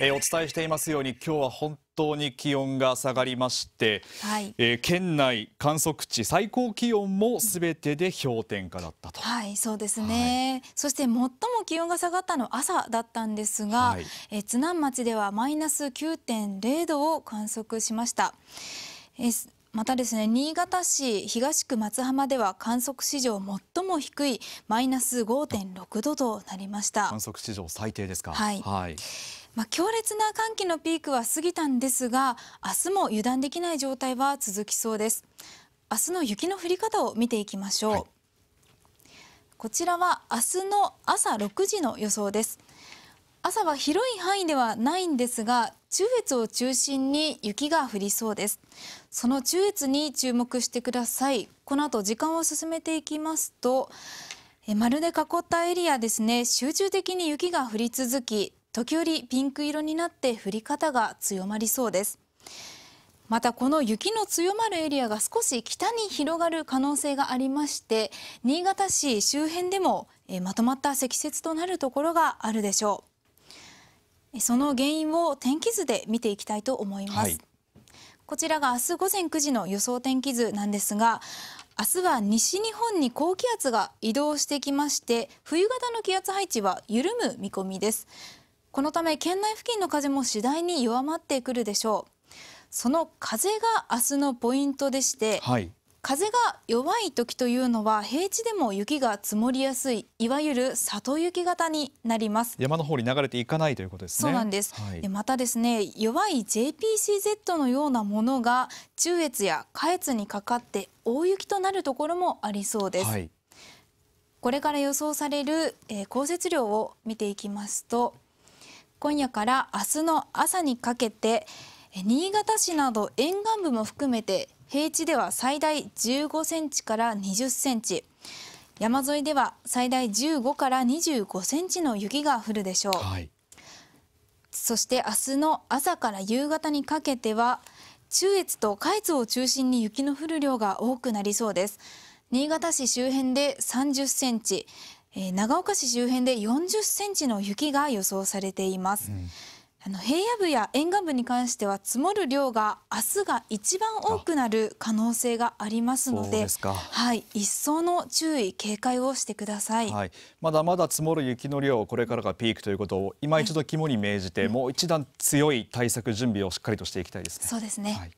えー、お伝えしていますように今日は本当に気温が下がりまして、はいえー、県内観測値最高気温もすべてで氷点下だったと、はいそうですね、はい、そして最も気温が下がったのは朝だったんですが、はい、えー、津南町ではマイナス9.0度を観測しました。えーまたですね新潟市東区松浜では観測史上最も低いマイナス5.6度となりました観測史上最低ですかはい、はい、まあ、強烈な寒気のピークは過ぎたんですが明日も油断できない状態は続きそうです明日の雪の降り方を見ていきましょう、はい、こちらは明日の朝6時の予想です朝は広い範囲ではないんですが中越を中心に雪が降りそうですその中越に注目してくださいこの後時間を進めていきますとえ丸で囲ったエリアですね集中的に雪が降り続き時折ピンク色になって降り方が強まりそうですまたこの雪の強まるエリアが少し北に広がる可能性がありまして新潟市周辺でもまとまった積雪となるところがあるでしょうその原因を天気図で見ていきたいと思います、はい、こちらが明日午前9時の予想天気図なんですが明日は西日本に高気圧が移動してきまして冬型の気圧配置は緩む見込みですこのため県内付近の風も次第に弱まってくるでしょうその風が明日のポイントでして、はい、風が弱い時というのは平地でも雪が積もりやすいいわゆる里雪型になります山の方に流れていかないということですねそうなんです、はい、またですね弱い JPCZ のようなものが中越や下越にかかって大雪となるところもありそうです、はい、これから予想される、えー、降雪量を見ていきますと今夜から明日の朝にかけて新潟市など沿岸部も含めて平地では最大15センチから20センチ山沿いでは最大15から25センチの雪が降るでしょう、はい、そして明日の朝から夕方にかけては中越と下越を中心に雪の降る量が多くなりそうです新潟市周辺で30センチ、長岡市周辺で40センチの雪が予想されています、うんあの平野部や沿岸部に関しては積もる量が明日が一番多くなる可能性がありますのではい、一層の注意警戒をしてください、はい、まだまだ積もる雪の量これからがピークということを今一度肝に銘じて、はい、もう一段強い対策準備をしっかりとしていきたいですね。そうですね、はい